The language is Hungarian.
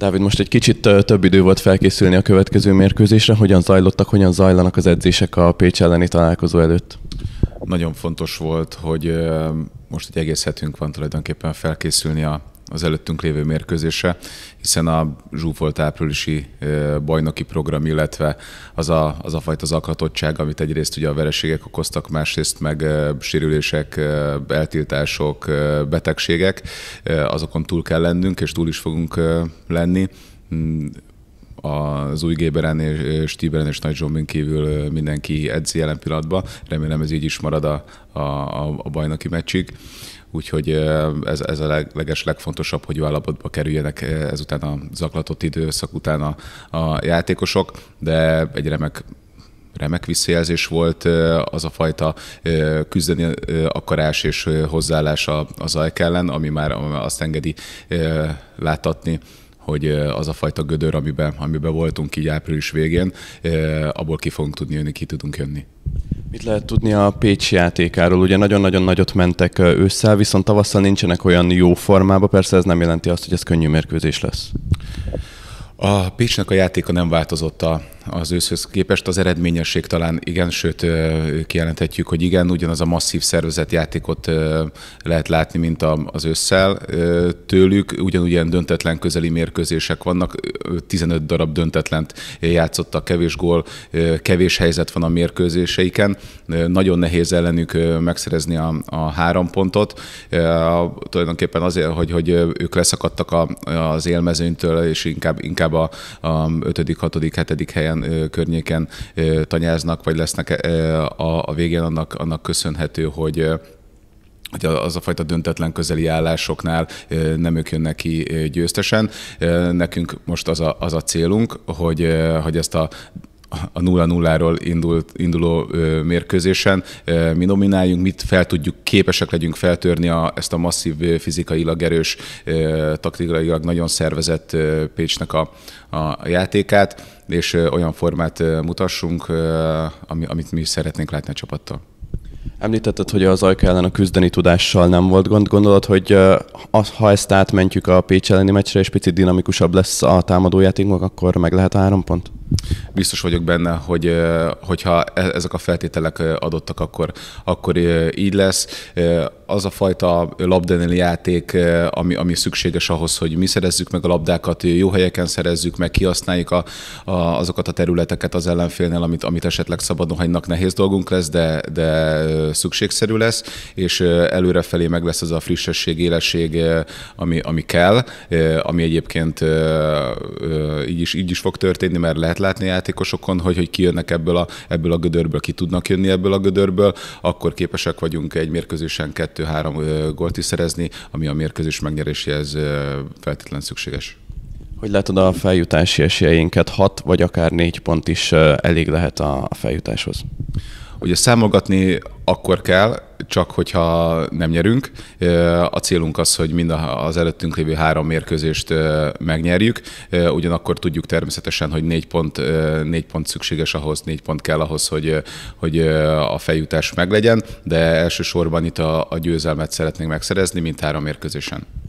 Dávid, most egy kicsit több idő volt felkészülni a következő mérkőzésre. Hogyan zajlottak, hogyan zajlanak az edzések a Pécs elleni találkozó előtt? Nagyon fontos volt, hogy most egy egész hetünk van tulajdonképpen felkészülni a az előttünk lévő mérkőzése, hiszen a zsúfolt áprilisi bajnoki program, illetve az a, az a fajta zaklatottság, amit egyrészt ugye a vereségek okoztak, másrészt meg sérülések, eltiltások, betegségek, azokon túl kell lennünk, és túl is fogunk lenni hm, az új Géberen és Stíberen és Nagy Zsombin kívül mindenki edzi jelen pillanatban. Remélem ez így is marad a, a, a bajnoki meccsig úgyhogy ez, ez a leg, leges legfontosabb, hogy jó állapotba kerüljenek ezután a zaklatott időszak után a, a játékosok, de egy remek remek visszajelzés volt az a fajta küzdeni akarás és hozzáállás az ajk ellen, ami már azt engedi láthatni, hogy az a fajta gödör, amiben, amiben voltunk így április végén, abból ki fogunk tudni jönni, ki tudunk jönni. Mit lehet tudni a Pécsi játékáról? Ugye nagyon-nagyon nagyot mentek ősszel, viszont tavasszal nincsenek olyan jó formába, persze ez nem jelenti azt, hogy ez könnyű mérkőzés lesz. A Pécsnek a játéka nem változott a az őszhöz képest. Az eredményesség talán igen, sőt kijelenthetjük, hogy igen, ugyanaz a masszív szervezett játékot lehet látni, mint az ősszel tőlük. Ugyanúgy ilyen döntetlen közeli mérkőzések vannak, 15 darab döntetlent játszottak, kevés gól, kevés helyzet van a mérkőzéseiken. Nagyon nehéz ellenük megszerezni a, a három pontot. Tulajdonképpen azért, hogy, hogy ők leszakadtak a, az élmezőnytől, és inkább, inkább a, a 5., 6., 7. helyen helyen, környéken tanyáznak, vagy lesznek a, a végén annak, annak köszönhető, hogy hogy az a fajta döntetlen közeli állásoknál nem ők jönnek ki győztesen. Nekünk most az a, az a célunk, hogy, hogy ezt a a nulla 0 ról induló mérkőzésen mi nomináljunk, mit fel tudjuk, képesek legyünk feltörni a, ezt a masszív fizikailag erős, taktikailag nagyon szervezett Pécsnek a, a játékát, és olyan formát mutassunk, ami, amit mi szeretnénk látni a csapattal. Említetted, hogy az ajka ellen a küzdeni tudással nem volt gond. Gondolod, hogy az ha ezt átmentjük a Pécs elleni meccsre, és picit dinamikusabb lesz a támadójátékunk, akkor meg lehet a három pont? Biztos vagyok benne, hogy hogyha e-, ezek a feltételek adottak, akkor, akkor így lesz. Az a fajta labdaneli játék, ami, ami szükséges ahhoz, hogy mi szerezzük meg a labdákat, jó helyeken szerezzük meg, kihasználjuk a, a, azokat a területeket az ellenfélnél, amit, amit esetleg szabadon hagynak, nehéz dolgunk lesz, de, de szükségszerű lesz, és előrefelé meg lesz az a frissesség, élesség, ami, ami kell, ami egyébként így is, így is fog történni, mert lehet látni játékosokon, hogy, hogy kijönnek ebből a, ebből a gödörből, ki tudnak jönni ebből a gödörből, akkor képesek vagyunk egy mérkőzésen kettő-három gólt is szerezni, ami a mérkőzés megnyeréséhez feltétlen szükséges. Hogy látod a feljutási esélyeinket? Hat vagy akár négy pont is elég lehet a feljutáshoz? Ugye számogatni akkor kell, csak hogyha nem nyerünk. A célunk az, hogy mind az előttünk lévő három mérkőzést megnyerjük, ugyanakkor tudjuk természetesen, hogy négy pont, négy pont szükséges ahhoz, négy pont kell ahhoz, hogy, hogy a feljutás meglegyen, de elsősorban itt a, a győzelmet szeretnénk megszerezni, mint három mérkőzésen.